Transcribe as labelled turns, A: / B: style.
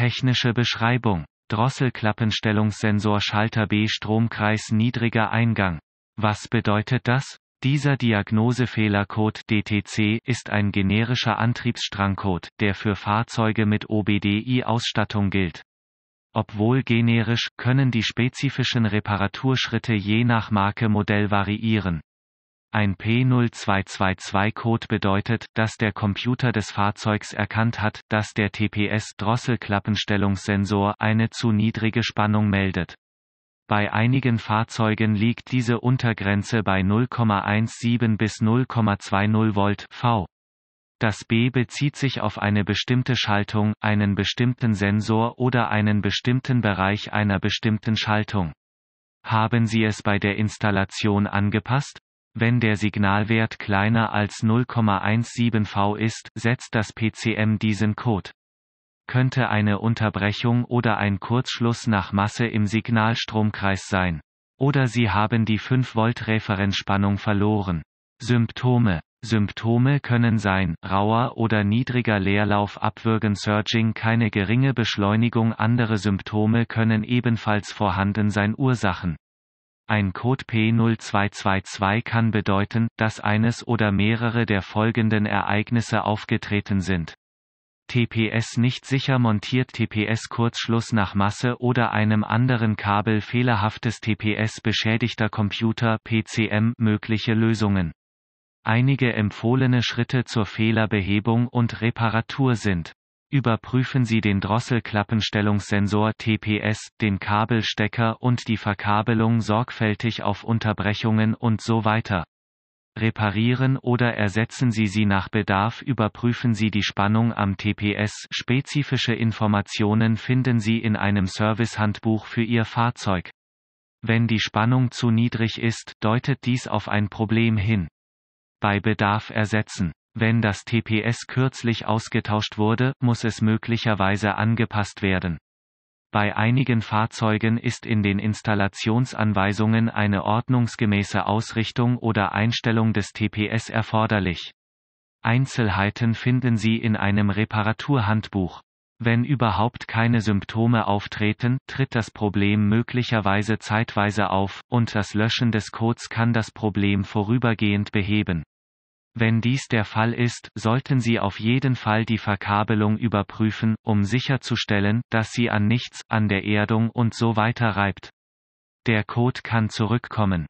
A: Technische Beschreibung. Drosselklappenstellungssensor Schalter B Stromkreis niedriger Eingang. Was bedeutet das? Dieser Diagnosefehlercode DTC ist ein generischer Antriebsstrangcode, der für Fahrzeuge mit OBDI-Ausstattung gilt. Obwohl generisch, können die spezifischen Reparaturschritte je nach Marke Modell variieren. Ein P0222-Code bedeutet, dass der Computer des Fahrzeugs erkannt hat, dass der TPS-Drosselklappenstellungssensor eine zu niedrige Spannung meldet. Bei einigen Fahrzeugen liegt diese Untergrenze bei 0,17 bis 0,20 Volt V. Das B bezieht sich auf eine bestimmte Schaltung, einen bestimmten Sensor oder einen bestimmten Bereich einer bestimmten Schaltung. Haben Sie es bei der Installation angepasst? Wenn der Signalwert kleiner als 0,17 V ist, setzt das PCM diesen Code. Könnte eine Unterbrechung oder ein Kurzschluss nach Masse im Signalstromkreis sein. Oder Sie haben die 5-Volt-Referenzspannung verloren. Symptome Symptome können sein, rauer oder niedriger Leerlauf abwürgen Surging keine geringe Beschleunigung andere Symptome können ebenfalls vorhanden sein Ursachen ein Code P0222 kann bedeuten, dass eines oder mehrere der folgenden Ereignisse aufgetreten sind. TPS nicht sicher montiert TPS Kurzschluss nach Masse oder einem anderen Kabel fehlerhaftes TPS beschädigter Computer PCM mögliche Lösungen. Einige empfohlene Schritte zur Fehlerbehebung und Reparatur sind Überprüfen Sie den Drosselklappenstellungssensor TPS, den Kabelstecker und die Verkabelung sorgfältig auf Unterbrechungen und so weiter. Reparieren oder ersetzen Sie sie nach Bedarf. Überprüfen Sie die Spannung am TPS. Spezifische Informationen finden Sie in einem Servicehandbuch für Ihr Fahrzeug. Wenn die Spannung zu niedrig ist, deutet dies auf ein Problem hin. Bei Bedarf ersetzen. Wenn das TPS kürzlich ausgetauscht wurde, muss es möglicherweise angepasst werden. Bei einigen Fahrzeugen ist in den Installationsanweisungen eine ordnungsgemäße Ausrichtung oder Einstellung des TPS erforderlich. Einzelheiten finden Sie in einem Reparaturhandbuch. Wenn überhaupt keine Symptome auftreten, tritt das Problem möglicherweise zeitweise auf, und das Löschen des Codes kann das Problem vorübergehend beheben. Wenn dies der Fall ist, sollten Sie auf jeden Fall die Verkabelung überprüfen, um sicherzustellen, dass sie an nichts, an der Erdung und so weiter reibt. Der Code kann zurückkommen.